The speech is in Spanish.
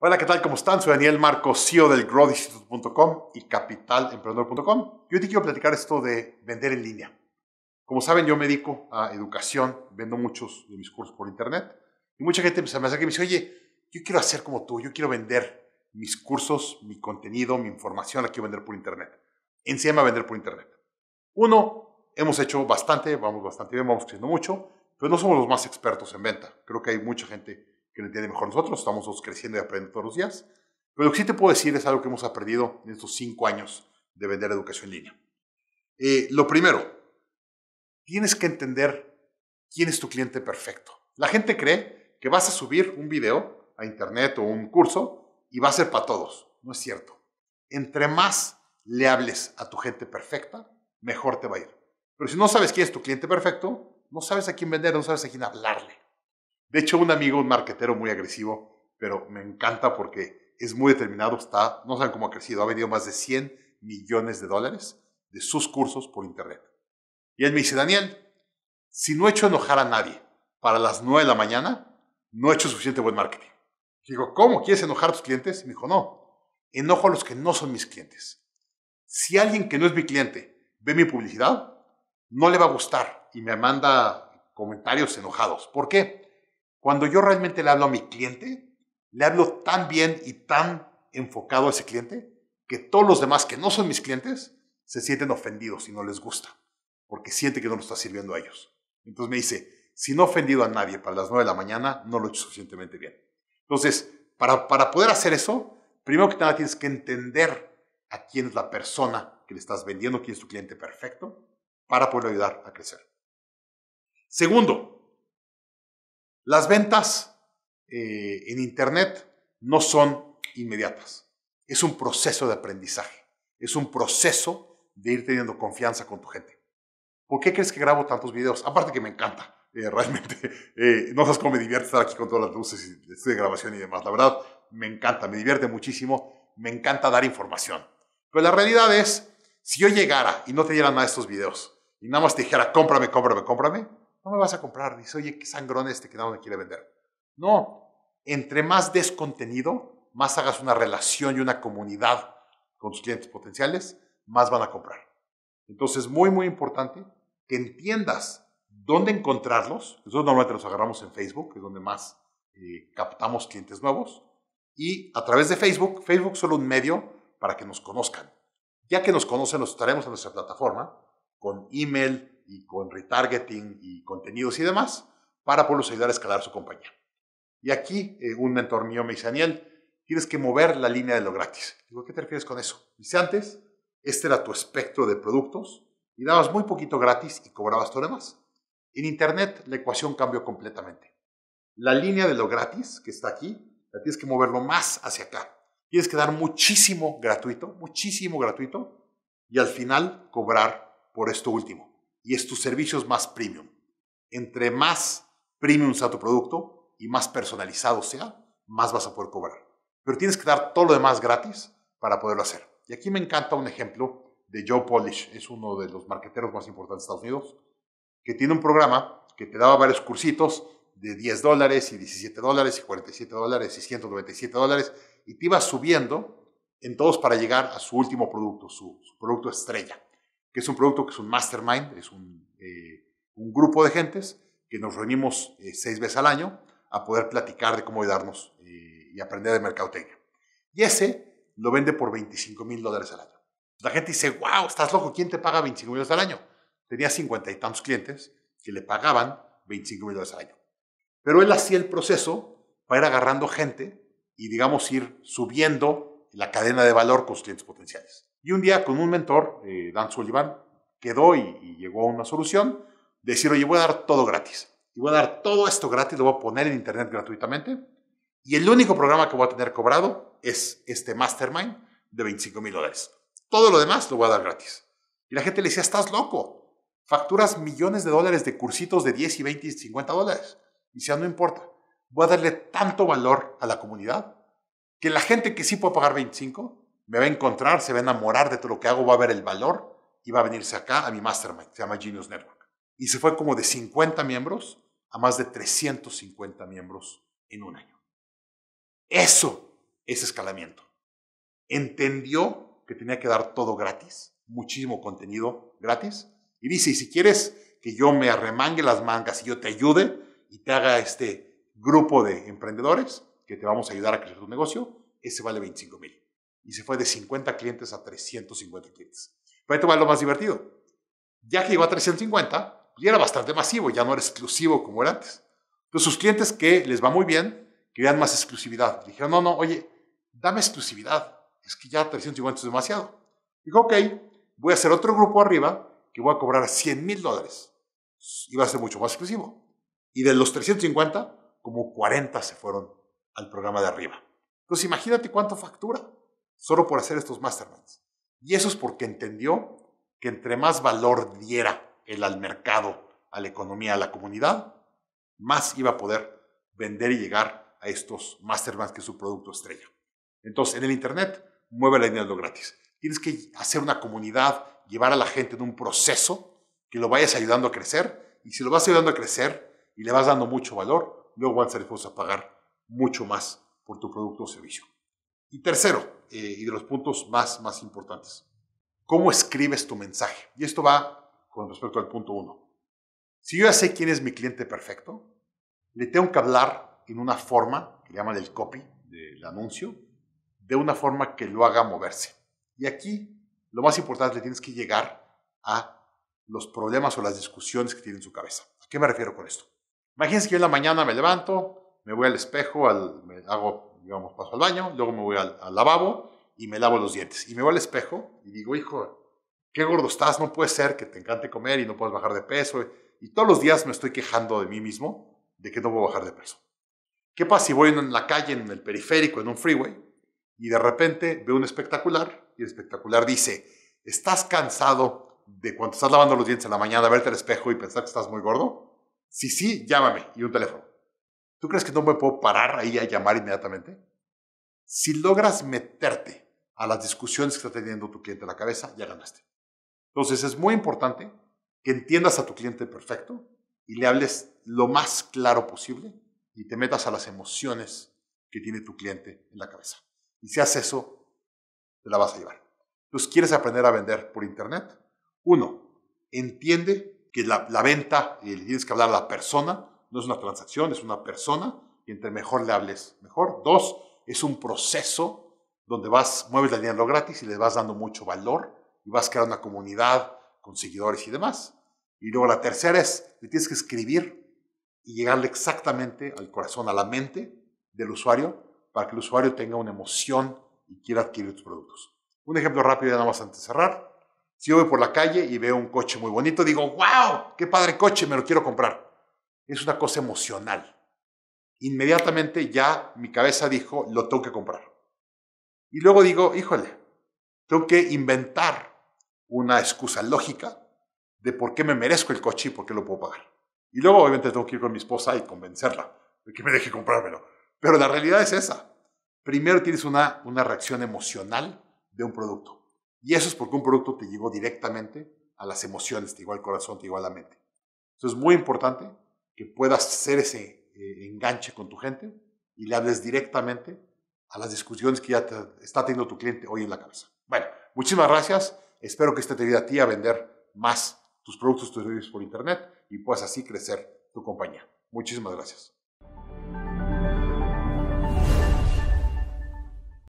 Hola, ¿qué tal? ¿Cómo están? Soy Daniel Marco, CEO del growthinstitute.com y capitalemprendedor.com. hoy te quiero platicar esto de vender en línea. Como saben, yo me dedico a educación, vendo muchos de mis cursos por internet y mucha gente me acerca y me dice, oye, yo quiero hacer como tú, yo quiero vender mis cursos, mi contenido, mi información, la quiero vender por internet. Enséñame e a vender por internet. Uno, hemos hecho bastante, vamos bastante bien, vamos creciendo mucho, pero no somos los más expertos en venta. Creo que hay mucha gente que lo entiende mejor nosotros, estamos creciendo y aprendiendo todos los días. Pero lo que sí te puedo decir es algo que hemos aprendido en estos cinco años de vender educación en línea. Eh, lo primero, tienes que entender quién es tu cliente perfecto. La gente cree que vas a subir un video a internet o un curso y va a ser para todos. No es cierto. Entre más le hables a tu gente perfecta, mejor te va a ir. Pero si no sabes quién es tu cliente perfecto, no sabes a quién vender, no sabes a quién hablarle. De hecho, un amigo, un marketero muy agresivo, pero me encanta porque es muy determinado, está, no saben cómo ha crecido, ha vendido más de 100 millones de dólares de sus cursos por internet. Y él me dice, Daniel, si no he hecho enojar a nadie para las 9 de la mañana, no he hecho suficiente buen marketing. digo, ¿cómo? ¿Quieres enojar a tus clientes? Y me dijo, no, enojo a los que no son mis clientes. Si alguien que no es mi cliente ve mi publicidad, no le va a gustar y me manda comentarios enojados. ¿Por qué? Cuando yo realmente le hablo a mi cliente, le hablo tan bien y tan enfocado a ese cliente que todos los demás que no son mis clientes se sienten ofendidos y no les gusta, porque siente que no lo está sirviendo a ellos. Entonces me dice, si no he ofendido a nadie para las nueve de la mañana, no lo he hecho suficientemente bien. Entonces, para, para poder hacer eso, primero que nada tienes que entender a quién es la persona que le estás vendiendo, quién es tu cliente perfecto, para poder ayudar a crecer. Segundo, las ventas eh, en Internet no son inmediatas. Es un proceso de aprendizaje. Es un proceso de ir teniendo confianza con tu gente. ¿Por qué crees que grabo tantos videos? Aparte que me encanta. Eh, realmente, eh, no sabes cómo me divierte estar aquí con todas las luces y estudio grabación y demás. La verdad, me encanta, me divierte muchísimo. Me encanta dar información. Pero la realidad es, si yo llegara y no te dieran nada de estos videos y nada más te dijera, cómprame, cómprame, cómprame, no me vas a comprar. Dice, oye, qué sangrón este que no me quiere vender. No, entre más descontenido, más hagas una relación y una comunidad con tus clientes potenciales, más van a comprar. Entonces, muy, muy importante que entiendas dónde encontrarlos. Nosotros normalmente los agarramos en Facebook, que es donde más eh, captamos clientes nuevos. Y a través de Facebook, Facebook es solo un medio para que nos conozcan. Ya que nos conocen, nos estaremos en nuestra plataforma con email, y con retargeting y contenidos y demás para poderlos ayudar a escalar su compañía. Y aquí eh, un mentor mío me dice, Daniel, tienes que mover la línea de lo gratis. Digo, ¿qué te refieres con eso? Dice antes, este era tu espectro de productos y dabas muy poquito gratis y cobrabas todo lo demás. En Internet la ecuación cambió completamente. La línea de lo gratis, que está aquí, la tienes que moverlo más hacia acá. Tienes que dar muchísimo gratuito, muchísimo gratuito, y al final cobrar por esto último y es tus servicios más premium. Entre más premium sea tu producto y más personalizado sea, más vas a poder cobrar. Pero tienes que dar todo lo demás gratis para poderlo hacer. Y aquí me encanta un ejemplo de Joe Polish, es uno de los marqueteros más importantes de Estados Unidos, que tiene un programa que te daba varios cursitos de 10 dólares y 17 dólares y 47 dólares y 197 dólares y te iba subiendo en todos para llegar a su último producto, su producto estrella que es un producto que es un mastermind, es un, eh, grupo de gentes que nos reunimos eh, seis veces al año a poder platicar de cómo ayudarnos eh, y aprender de mercadotecnia. Y ese lo vende por 25 mil dólares al año. La gente dice, wow, estás loco, ¿quién te paga 25 mil dólares al año? Tenía 50 y tantos clientes que le pagaban 25 mil dólares al año. Pero él hacía el proceso para ir agarrando gente y, digamos, ir subiendo la cadena de valor con sus clientes potenciales. Y un día con un mentor, eh, Dan Sullivan, quedó y, llegó a una solución, decir, oye, voy a dar todo gratis. Y voy a dar todo esto gratis, lo voy a poner en internet gratuitamente. Y el único programa que voy a tener cobrado es este Mastermind de 25 mil dólares. Todo lo demás lo voy a dar gratis. Y la gente le decía, estás loco. Facturas millones de dólares de cursitos de 10 y 20 y 50 dólares. Y decía, no importa. Voy a darle tanto valor a la comunidad que la gente que sí puede pagar 25 me va a encontrar, se va a enamorar de todo lo que hago, va a ver el valor y va a venirse acá a mi mastermind, se llama Genius Network. Y se fue como de 50 miembros a más de 350 miembros en un año. Eso es escalamiento. Entendió que tenía que dar todo gratis, muchísimo contenido gratis. Y dice, y si quieres que yo me arremangue las mangas y yo te ayude y te haga este grupo de emprendedores que te vamos a ayudar a crecer tu negocio, ese vale 25 mil y se fue de 50 clientes a 350 clientes. Pero ahí te va lo más divertido. Ya que llegó a 350, pues, ya era bastante masivo, ya no era exclusivo como era antes. Entonces, sus clientes que les va muy bien, querían más exclusividad. dijeron, no, no, oye, dame exclusividad. Es que ya 350 es demasiado. Dijo, ok, voy a hacer otro grupo arriba que voy a cobrar 100 mil dólares. Y va a ser mucho más exclusivo. Y de los 350, como 40 se fueron al programa de arriba. Entonces imagínate cuánto factura solo por hacer estos masterminds. Y eso es porque entendió que entre más valor diera él al mercado, a la economía, a la comunidad, más iba a poder vender y llegar a estos masterminds que su producto estrella. Entonces, en el Internet, mueve la idea de lo gratis. Tienes que hacer una comunidad, llevar a la gente en un proceso que lo vayas ayudando a crecer. Y si lo vas ayudando a crecer y le vas dando mucho valor, luego van a ser dispuestos a pagar mucho más por tu producto o servicio. Y tercero, eh, y de los puntos más, más importantes, ¿cómo escribes tu mensaje? Y esto va con respecto al punto uno. Si yo ya sé quién es mi cliente perfecto, le tengo que hablar en una forma, que llaman el copy del anuncio, de una forma que lo haga moverse. Y aquí lo más importante, le tienes que llegar a los problemas o las discusiones que tiene en su cabeza. ¿A qué me refiero con esto? Imagínense que yo en la mañana me levanto, me voy al espejo, me hago digamos, paso al baño, luego me voy al, lavabo y me lavo los dientes. Y me voy al espejo y digo, hijo, qué gordo estás, no puede ser que te encante comer y no puedas bajar de peso. Y todos los días me estoy quejando de mí mismo de que no puedo bajar de peso. ¿Qué pasa si voy en la calle, en el periférico, en un freeway, y de repente veo un espectacular y el espectacular dice, ¿estás cansado de cuando estás lavando los dientes en la mañana, verte al espejo y pensar que estás muy gordo? Si sí, llámame y un teléfono. ¿Tú crees que no me puedo parar ahí a llamar inmediatamente? Si logras meterte a las discusiones que está teniendo tu cliente en la cabeza, ya ganaste. Entonces es muy importante que entiendas a tu cliente perfecto y le hables lo más claro posible y te metas a las emociones que tiene tu cliente en la cabeza. Y si haces eso, te la vas a llevar. Entonces, ¿quieres aprender a vender por Internet? Uno, entiende que la, venta, y tienes que hablar a la persona, no es una transacción, es una persona, y entre mejor le hables, mejor. Dos, es un proceso donde vas, mueves la línea lo gratis y le vas dando mucho valor y vas creando una comunidad con seguidores y demás. Y luego la tercera es, le tienes que escribir y llegarle exactamente al corazón, a la mente del usuario, para que el usuario tenga una emoción y quiera adquirir tus productos. Un ejemplo rápido, ya nada más antes de cerrar. Si yo voy por la calle y veo un coche muy bonito, digo, wow, qué padre coche, me lo quiero comprar es una cosa emocional. Inmediatamente ya mi cabeza dijo, lo tengo que comprar. Y luego digo, híjole, tengo que inventar una excusa lógica de por qué me merezco el coche y por qué lo puedo pagar. Y luego obviamente tengo que ir con mi esposa y convencerla de que me deje comprármelo. Pero la realidad es esa. Primero tienes una, reacción emocional de un producto. Y eso es porque un producto te llegó directamente a las emociones, te llegó al corazón, te llegó a la mente. Entonces es muy importante que puedas hacer ese eh, enganche con tu gente y le hables directamente a las discusiones que ya está teniendo tu cliente hoy en la cabeza. Bueno, muchísimas gracias. Espero que este te ayude a ti a vender más tus productos, tus servicios por Internet y puedas así crecer tu compañía. Muchísimas gracias.